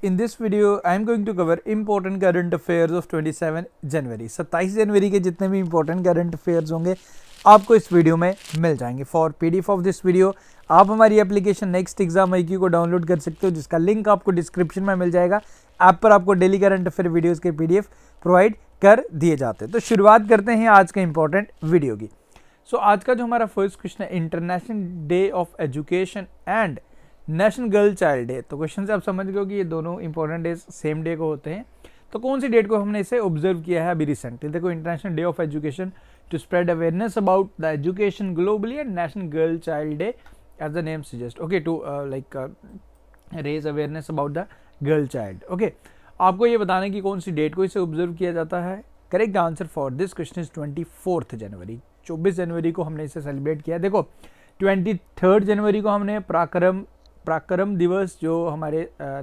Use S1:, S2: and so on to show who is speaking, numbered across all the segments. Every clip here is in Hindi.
S1: in this video I am going to cover important current affairs of 27 जनवरी 27 जनवरी के जितने भी इंपॉर्टेंट करंट अफेयर्स होंगे आपको इस वीडियो में मिल जाएंगे for P D of this video आप हमारी एप्लीकेशन नेक्स्ट एग्जाम आई को डाउनलोड कर सकते हो जिसका लिंक आपको डिस्क्रिप्शन में मिल जाएगा ऐप पर आपको डेली करंट अफेयर वीडियोज़ के पी प्रोवाइड कर दिए जाते हैं तो शुरुआत करते हैं आज के इंपॉर्टेंट वीडियो की सो so, आज का जो हमारा फर्स्ट क्वेश्चन है international day of education and national girl child day तो क्वेश्चन से आप समझ गए कि ये दोनों इंपॉर्टेंट डेज सेम डे को होते हैं तो कौन सी डेट को हमने इसे ऑब्जर्व किया है अभी रिसेंटली देखो international day of education to spread awareness about the education globally and national girl child day as the name suggest okay to like raise awareness about the girl child okay आपको ये बताना है कि कौन सी डेट को इसे ऑब्जर्व किया जाता है correct answer for this question is twenty fourth January चौबीस जनवरी को हमने इसे सेलिब्रेट किया देखो ट्वेंटी थर्ड जनवरी को हमने पराक्रम पराक्रम दिवस जो हमारे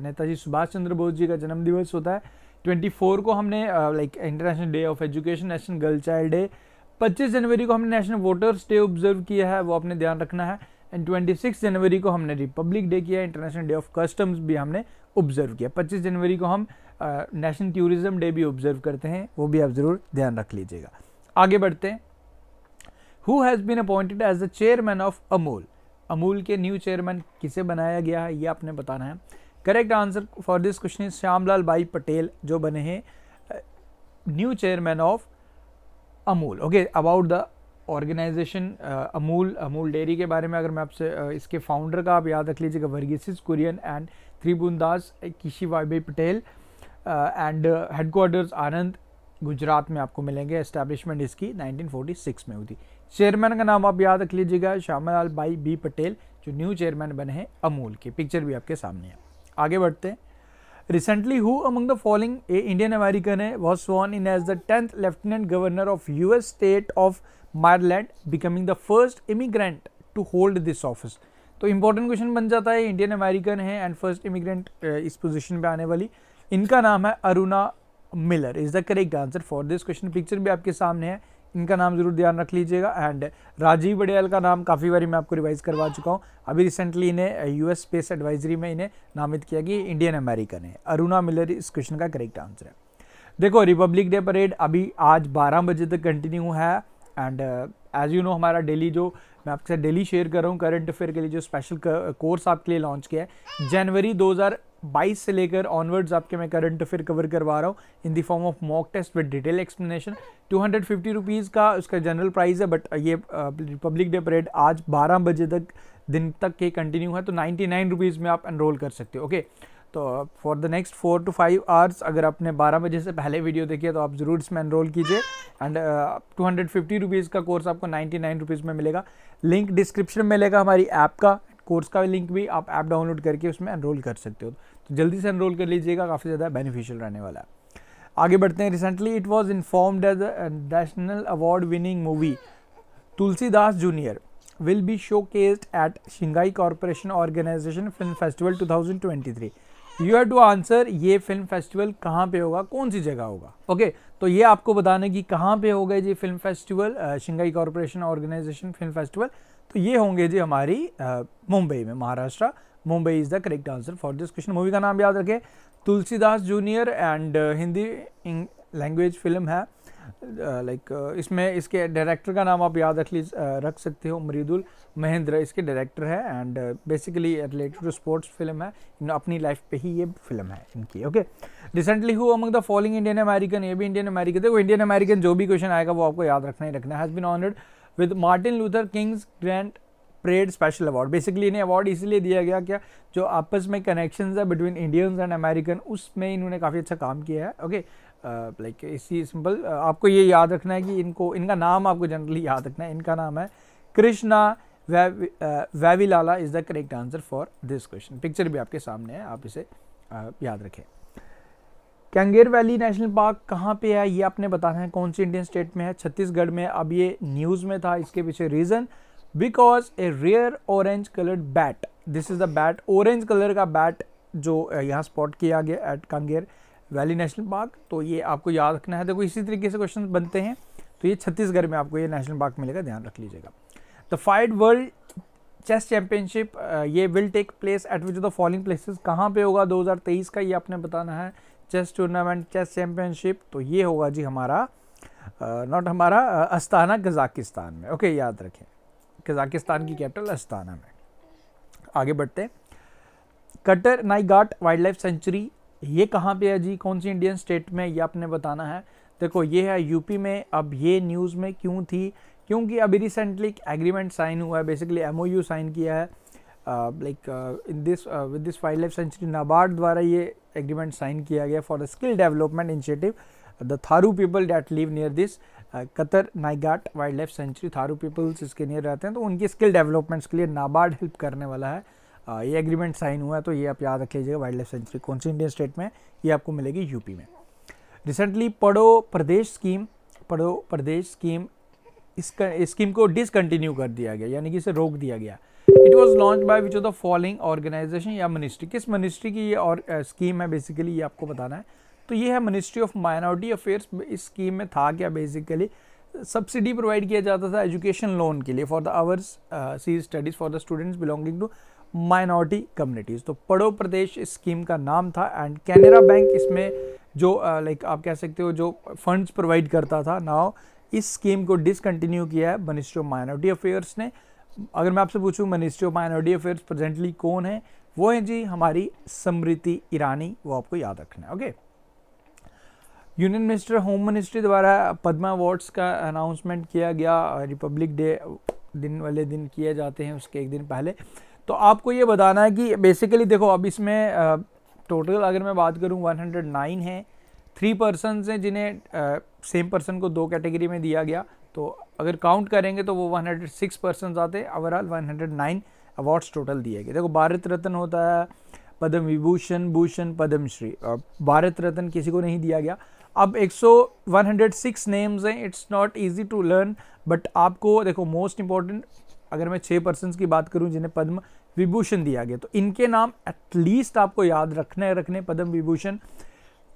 S1: नेताजी सुभाष चंद्र बोस जी का जन्म दिवस होता है 24 को हमने like international day of education national girl child day 25 जनवरी को हमने नेशनल वोटर्स डे ऑब्जर्व किया है वो आपने ध्यान रखना है एंड 26 जनवरी को हमने रिपब्लिक डे किया इंटरनेशनल डे ऑफ कस्टम्स भी हमने ऑब्जर्व किया 25 जनवरी को हम नेशनल टूरिज्म डे भी ऑब्जर्व करते हैं वो भी आप ज़रूर ध्यान रख लीजिएगा आगे बढ़ते हैं who has been appointed as the chairman of Amul Amul के न्यू चेयरमैन किसे बनाया गया है ये आपने बताना है correct answer for this question is Shyamlal Bhai Patel जो बने हैं new chairman of Amul okay about the organisation Amul Amul dairy के बारे में अगर मैं आपसे uh, इसके फाउंडर का आप याद रख लीजिएगा वर्गीसिस Kurien and Tribhuvan Das Kishi Bhai Patel and headquarters Anand Gujarat में आपको मिलेंगे एस्टैब्लिशमेंट इसकी 1946 में हुई थी चेयरमैन का नाम आप याद रख लीजिएगा श्यामालाल भाई बी पटेल जो न्यू चेयरमैन बने हैं अमूल के पिक्चर भी आपके सामने है आगे बढ़ते हैं recently who among the following a Indian American है was sworn in as the tenth lieutenant governor of US state of Maryland becoming the first immigrant to hold this office तो इंपॉर्टेंट क्वेश्चन बन जाता है इंडियन अमेरिकन है एंड फर्स्ट इमिग्रेंट इस पोजिशन पर आने वाली इनका नाम है Aruna Miller is the correct answer for this question picture भी आपके सामने है इनका नाम ज़रूर ध्यान रख लीजिएगा एंड राजीव बडियाल का नाम काफ़ी बारी मैं आपको रिवाइज़ करवा चुका हूँ अभी रिसेंटली इन्हें यूएस स्पेस एडवाइजरी में इन्हें नामित किया कि इंडियन अमेरिकन है अरुणा मिलर इस क्वेश्चन का करेक्ट आंसर है देखो रिपब्लिक डे परेड अभी आज बारह बजे तक कंटिन्यू है एंड एज़ यू नो हमारा डेली जो मैं आपके साथ डेली शेयर कर रहा हूँ करंट अफेयर के लिए जो स्पेशल कोर्स आपके लिए लॉन्च किया है जनवरी 2022 से लेकर ऑनवर्ड्स आपके मैं करंट अफेयर कवर करवा रहा हूँ in the form of mock test with detail explanation two hundred fifty rupees का उसका जनरल प्राइस है बट ये रिपब्लिक डे परेड आज बारह बजे तक दिन तक के कंटिन्यू है तो नाइन्टी नाइन रुपीज़ में आप एनरोल कर सकते हो ओके तो for the next four to five hours अगर आपने बारह बजे से पहले वीडियो देखी है तो आप ज़रूर इसमें एनरोल कीजिए and two hundred fifty rupees का कोर्स आपको नाइन्टी नाइन रुपीज़ में मिलेगा लिंक डिस्क्रिप्शन में मिलेगा हमारी ऐप का कोर्स का लिंक भी आप ऐप डाउनलोड करके उसमें एनरोल कर सकते हो तो जल्दी से एनरोल कर लीजिएगा काफ़ी ज़्यादा बेनिफिशियल रहने वाला है आगे बढ़ते हैं recently it was informed as national award winning movie Tulsidas junior will be show at Shanghai corporation organisation film festival two thousand twenty three you have to answer ये फिल्म फेस्टिवल कहाँ पे होगा कौन सी जगह होगा ओके okay, तो ये आपको बताने की कहाँ पे होगा जी film festival Shanghai corporation organisation film festival तो ये होंगे जी हमारी मुंबई में Maharashtra Mumbai is the correct answer for this question movie का नाम याद रखें Tulsidas junior and Hindi language film है लाइक इसमें इसके डायरेक्टर का नाम आप याद रख ली रख सकते हो मरीदुल महेंद्र इसके डायरेक्टर है and basically related to sports film है अपनी लाइफ पे ही ये फिल्म है इनकी okay recently who among the following Indian American ये भी इंडियन अमेरिकन थे वो इंडियन अमेरिकन जो भी क्वेश्चन आएगा वो आपको याद रखना ही रखना has been honoured with Martin Luther King's grand parade special award basically इन्हें अवार्ड इसलिए दिया गया क्या जो आपस में कनेक्शन है बिटवीन इंडियंस एंड अमेरिकन उसमें इन्होंने काफ़ी अच्छा काम किया है ओके okay? लाइक इसी सिंपल आपको ये याद रखना है कि इनको इनका नाम आपको जनरली याद रखना है इनका नाम है Krishna Vavilala is the correct answer for this question picture भी आपके सामने है आप इसे uh, याद रखें कैंगेर वैली नेशनल पार्क कहाँ पे है ये आपने बताना है कौन सी इंडियन स्टेट में है छत्तीसगढ़ में अब ये न्यूज़ में था इसके पीछे reason because a rare orange coloured bat this is the bat orange colour का बैट जो यहाँ स्पॉट किया गया at Kanger valley national park तो ये आपको याद रखना है देखो इसी तरीके से क्वेश्चन बनते हैं तो ये छत्तीसगढ़ में आपको ये नेशनल पार्क मिलेगा ध्यान रख लीजिएगा the FIDE world chess championship ये will take place at which the following places कहाँ पे होगा 2023 का ये आपने बताना है चेस टूर्नामेंट चेस चैंपियनशिप तो ये होगा जी हमारा नॉट हमारा अस्ताना कजाकिस्तान में ओके okay, याद रखें कजाकिस्तान की कैपिटल अस्ताना में आगे बढ़ते हैं Katarniaghat wildlife sanctuary ये कहाँ पे है जी कौन सी इंडियन स्टेट में ये आपने बताना है देखो ये है यूपी में अब ये न्यूज़ में क्यों थी क्योंकि अभी रिसेंटली एग्रीमेंट साइन हुआ है बेसिकली एम साइन किया है like in this with this wildlife sanctuary NABARD द्वारा ये एग्रीमेंट साइन किया गया for the skill development initiative the Tharu people that live near this Katarniaghat wildlife sanctuary Tharu peoples इसके नियर रहते हैं तो उनकी स्किल डेवलपमेंट्स के लिए नाबार्ड हेल्प करने वाला है ये एग्रीमेंट साइन हुआ है तो ये आप याद रख लीजिएगा वाइल्ड लाइफ सेंचुरी कौन सी इंडियन स्टेट में ये आपको मिलेगी यूपी में रिसेंटली पढ़ो प्रदेश स्कीम पढ़ो प्रदेश स्कीम इस स्कीम को डिसकंटिन्यू कर दिया गया यानी कि इसे रोक दिया गया it was launch by which of the following organisation या मिनिस्ट्री किस मिनिस्ट्री की ये और स्कीम है बेसिकली ये आपको बताना है तो ये है मिनिस्ट्री ऑफ माइनॉरिटी अफेयर्स इस स्कीम में था क्या बेसिकली सब्सिडी प्रोवाइड किया जाता था एजुकेशन लोन के लिए for the overseas studies for the students belonging to minority communities तो पड़ो प्रदेश स्कीम का नाम था एंड कैनरा बैंक इसमें जो लाइक आप कह सकते हो जो फंड्स प्रोवाइड करता था नाउ इस स्कीम को डिसकंटिन्यू किया है मिनिस्ट्री ऑफ माइनॉरिटी अफेयर्स ने अगर मैं आपसे पूछूं ministry of minority affairs presently कौन है वो है जी हमारी स्मृति ईरानी वो आपको याद रखना है okay union minister home ministry द्वारा पद्मा अवार्ड्स का अनाउंसमेंट किया गया रिपब्लिक डे दिन वाले दिन किए जाते हैं उसके एक दिन पहले तो आपको ये बताना है कि बेसिकली देखो अब इसमें टोटल अगर मैं बात करूँ 109 है थ्री पर्सनस हैं जिन्हें सेम पर्सन को दो कैटेगरी में दिया गया तो अगर काउंट करेंगे तो वो 106 पर्सन आते हैं ओवरऑल 109 अवार्ड्स टोटल दिए गए देखो भारत रत्न होता है पद्म विभूषण भूषण पद्मश्री भारत रत्न किसी को नहीं दिया गया अब 100 106 नेम्स हैं it's not easy to learn but आपको देखो मोस्ट इंपॉर्टेंट अगर मैं छः पर्सन की बात करूँ जिन्हें पद्म विभूषण दिया गया तो इनके नाम एटलीस्ट आपको याद रखने रखने पद्म विभूषण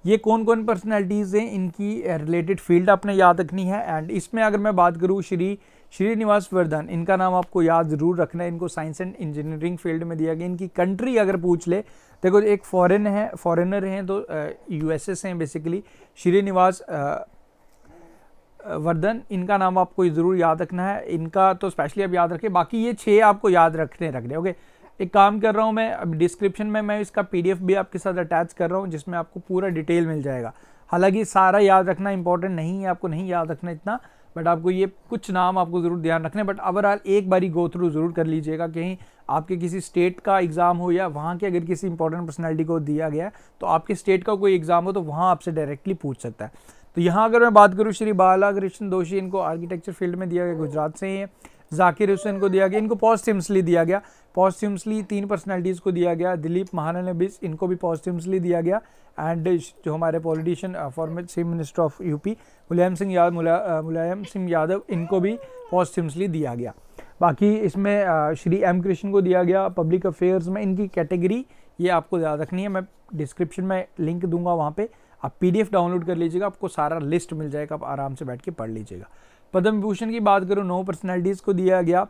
S1: ये कौन कौन पर्सनैलिटीज़ हैं इनकी रिलेटेड फील्ड आपने याद रखनी है एंड इसमें अगर मैं बात करूँ श्री श्रीनिवास वर्धन इनका नाम आपको याद ज़रूर रखना है इनको साइंस एंड इंजीनियरिंग फील्ड में दिया गया इनकी कंट्री अगर पूछ ले देखो एक फॉरेन है फॉरेनर हैं तो यूएसएस हैं बेसिकली श्रीनिवास वर्धन इनका नाम आपको ज़रूर याद रखना है इनका तो स्पेशली आप याद रखें बाकी ये छः आपको याद रखने रखने ओके एक काम कर रहा हूँ मैं अब डिस्क्रिप्शन में मैं इसका पीडीएफ भी आपके साथ अटैच कर रहा हूँ जिसमें आपको पूरा डिटेल मिल जाएगा हालांकि सारा याद रखना इंपॉर्टेंट नहीं है आपको नहीं याद रखना इतना बट आपको ये कुछ नाम आपको ज़रूर ध्यान रखने बट ओवरऑल एक बारी गो थ्रू ज़रूर कर लीजिएगा कहीं आपके किसी स्टेट का एग्ज़ाम हो या वहाँ के अगर किसी इंपॉर्टेंट पर्सनैलिटी को दिया गया तो आपके स्टेट का कोई एग्ज़ाम हो तो वहाँ आपसे डायरेक्टली पूछ सकता है तो यहाँ अगर मैं बात करूँ श्री बाला कृष्ण दोषी इनको आर्किटेक्चर फील्ड में दिया गया गुजरात से ही है जाकिर हुसैन को दिया गया इनको पॉजिटिवसली दिया गया पॉजिटिवसली तीन पर्सनैलिटीज़ को दिया गया दिलीप बिस इनको भी पॉजिटिवसली दिया गया एंड जो हमारे politician former chief minister of UP Mulayam Singh Yadav uh, Mulayam Singh Yadav इनको भी पॉजिटिवसली दिया गया बाकी इसमें uh, श्री एम कृष्ण को दिया गया पब्लिक अफेयर्स में इनकी कैटेगरी ये आपको याद रखनी है मैं डिस्क्रिप्शन में लिंक दूंगा वहाँ पर आप पी डाउनलोड कर लीजिएगा आपको सारा लिस्ट मिल जाएगा आप आराम से बैठ के पढ़ लीजिएगा पद्म भूषण की बात करूँ नौ पर्सनैलिटीज़ को दिया गया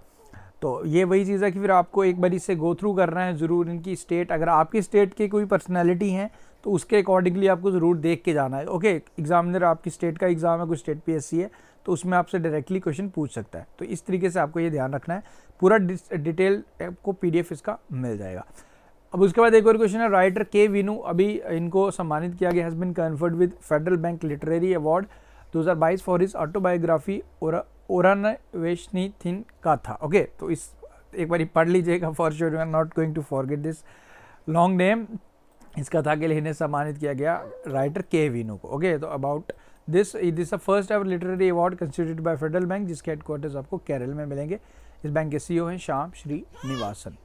S1: तो ये वही चीज़ है कि फिर आपको एक बार इससे गो थ्रू करना है ज़रूर इनकी स्टेट अगर आपकी स्टेट की कोई पर्सनैलिटी हैं तो उसके अकॉर्डिंगली आपको ज़रूर देख के जाना है ओके एग्जामिनर आपकी स्टेट का एग्ज़ाम है कोई स्टेट पी है तो उसमें आपसे डायरेक्टली क्वेश्चन पूछ सकता है तो इस तरीके से आपको ये ध्यान रखना है पूरा डिटेल आपको पी इसका मिल जाएगा अब उसके बाद एक और क्वेश्चन है राइटर के विनू अभी इनको सम्मानित किया गया has been conferred with federal bank literary award 2022 for his autobiography ओरन वेशनी थिन का था ओके तो इस एक बार पढ़ लीजिएगा for sure you are not going to forget this long name इस कथा के लिए इन्हें सम्मानित किया गया राइटर के विनू को ओके तो about this this first ever literary award constitute by federal bank जिसके हेडक्वार्टर्स आपको केरल में मिलेंगे इस बैंक के ओ e हैं Shyam Shri Nivasan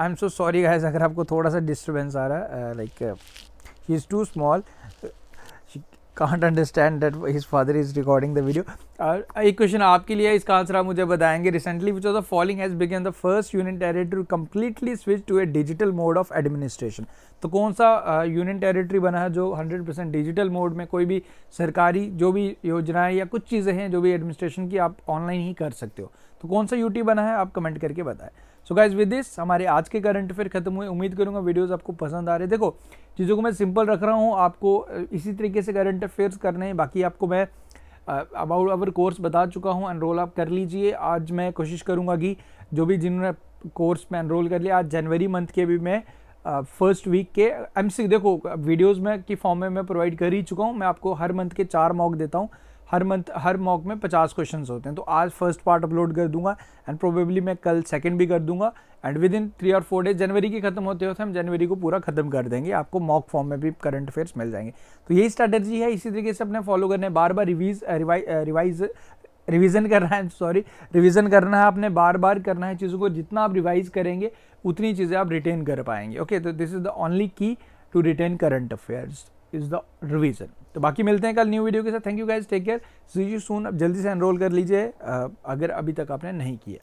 S1: I am so sorry guys अगर आपको थोड़ा सा डिस्टर्बेंस आ रहा है like he is too small she understand that his father is recording the video एक क्वेश्चन आपके लिए इसका आंसर आप मुझे बताएंगे recently which of the following has began the first union territory completely switch to a digital mode of administration तो कौन सा यूनियन uh, टेरिटरी बना है जो 100 परसेंट डिजिटल मोड में कोई भी सरकारी जो भी योजनाएं या कुछ चीज़ें हैं जो भी एडमिनिस्ट्रेशन की आप ऑनलाइन ही कर सकते हो तो कौन सा यूटी बना है आप कमेंट करके बताएं सो गाइज विद दिस हमारे आज के करंट अफेयर खत्म हुए उम्मीद करूंगा वीडियोस आपको पसंद आ रहे देखो चीज़ों को मैं सिंपल रख रहा हूँ आपको इसी तरीके से करंट अफेयर्स करने हैं बाकी आपको मैं अबाउट अवर कोर्स बता चुका हूँ एनरोल आप कर लीजिए आज मैं कोशिश करूँगा कि जो भी जिन्होंने कोर्स में एनरोल कर लिया आज जनवरी मंथ के भी मैं फर्स्ट वीक के एम देखो वीडियोज़ में की फॉर्म में मैं प्रोवाइड कर ही चुका हूँ मैं आपको हर मंथ के चार मॉक देता हूँ हर मंथ हर मॉक में पचास क्वेश्चन होते हैं तो आज फर्स्ट पार्ट अपलोड कर दूंगा एंड प्रोबेबली मैं कल सेकेंड भी कर दूंगा एंड विद इन थ्री और फोर डेज जनवरी के खत्म होते होते हम जनवरी को पूरा खत्म कर देंगे आपको मॉक फॉर्म में भी करंट अफेयर्स मिल जाएंगे तो यही स्ट्रैटेजी है इसी तरीके से अपने फॉलो करने बार बार रिवीज रिवाइज रिविजन करना है सॉरी रिविजन करना है आपने बार बार करना है चीज़ों को जितना आप रिवाइज करेंगे उतनी चीज़ें आप रिटेन कर पाएंगे ओके तो this is the only key to retain current affairs is the revision तो बाकी मिलते हैं कल न्यू वीडियो के साथ thank you guys take care see you soon अब जल्दी से एनरोल कर लीजिए अगर अभी तक आपने नहीं किया